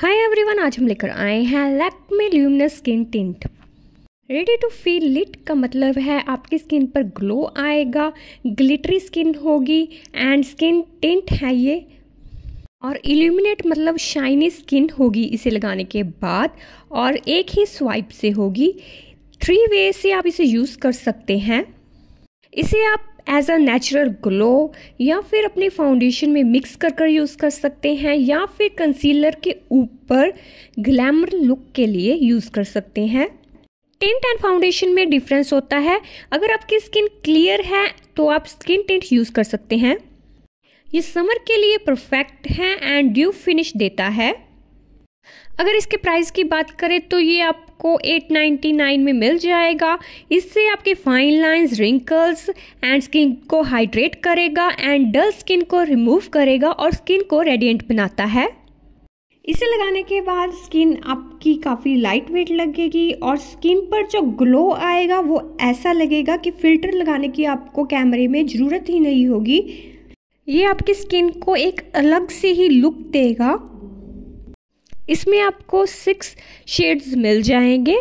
hi everyone आज हम लेकर आए हैं Lakme luminous skin tint ready to feel lit का मतलब है आपकी स्किन पर ग्लो आएगा ग्लिटरी स्किन होगी एंड स्किन टिंट है ये और इल्यूमिनेट मतलब शाइनी स्किन होगी इसे लगाने के बाद और एक ही स्वाइप से होगी थ्री वे से आप इसे यूज़ कर सकते हैं इसे आप एज अ नेचुरल ग्लो या फिर अपने फाउंडेशन में मिक्स कर कर यूज़ कर सकते हैं या फिर कंसीलर के ऊपर ग्लैमर लुक के लिए यूज़ कर सकते हैं टिंट एंड फाउंडेशन में डिफरेंस होता है अगर आपकी स्किन क्लियर है तो आप स्किन टिंट यूज़ कर सकते हैं ये समर के लिए परफेक्ट है एंड ड्यू फिनिश देता है अगर इसके प्राइस की बात करें तो ये आपको 899 में मिल जाएगा इससे आपके fine lines wrinkles and skin को हाइड्रेट करेगा एंड डल स्किन को रिमूव करेगा और स्किन को रेडिएंट बनाता है इसे लगाने के बाद स्किन आपकी काफ़ी लाइट वेट लगेगी और स्किन पर जो ग्लो आएगा वो ऐसा लगेगा कि फ़िल्टर लगाने की आपको कैमरे में ज़रूरत ही नहीं होगी ये आपकी स्किन को एक अलग से ही लुक देगा इसमें आपको सिक्स शेड्स मिल जाएंगे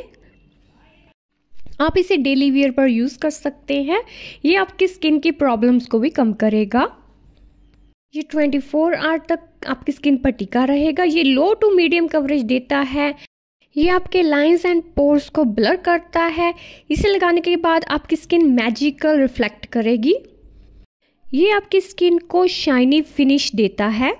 आप इसे डेली वेयर पर यूज़ कर सकते हैं ये आपकी स्किन की प्रॉब्लम्स को भी कम करेगा ये 24 आवर तक आपकी स्किन पर टिका रहेगा ये लो टू मीडियम कवरेज देता है ये आपके लाइंस एंड पोर्स को ब्लर करता है इसे लगाने के बाद आपकी स्किन मैजिकल रिफ्लेक्ट करेगी ये आपकी स्किन को शाइनी फिनिश देता है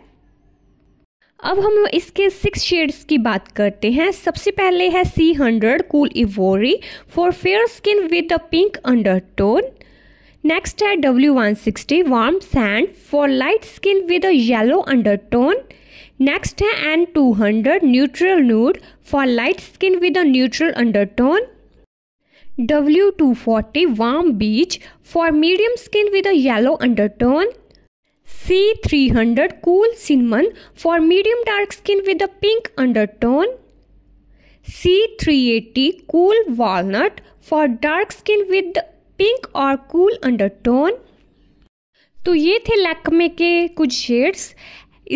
अब हम इसके सिक्स शेड्स की बात करते हैं सबसे पहले है C hundred cool ivory for fair skin with a pink undertone next है W one sixty warm sand for light skin with a yellow undertone next है N two hundred neutral nude for light skin with a neutral undertone W two forty warm beach for medium skin with a yellow undertone C three hundred cool cinnamon for medium dark skin with a pink undertone C three eighty cool walnut for dark skin with pink और cool undertone तो ये थे लैकमे के कुछ shades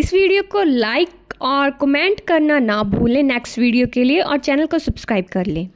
इस video को like और comment करना ना भूलें नेक्स्ट वीडियो के लिए और चैनल को सब्सक्राइब कर लें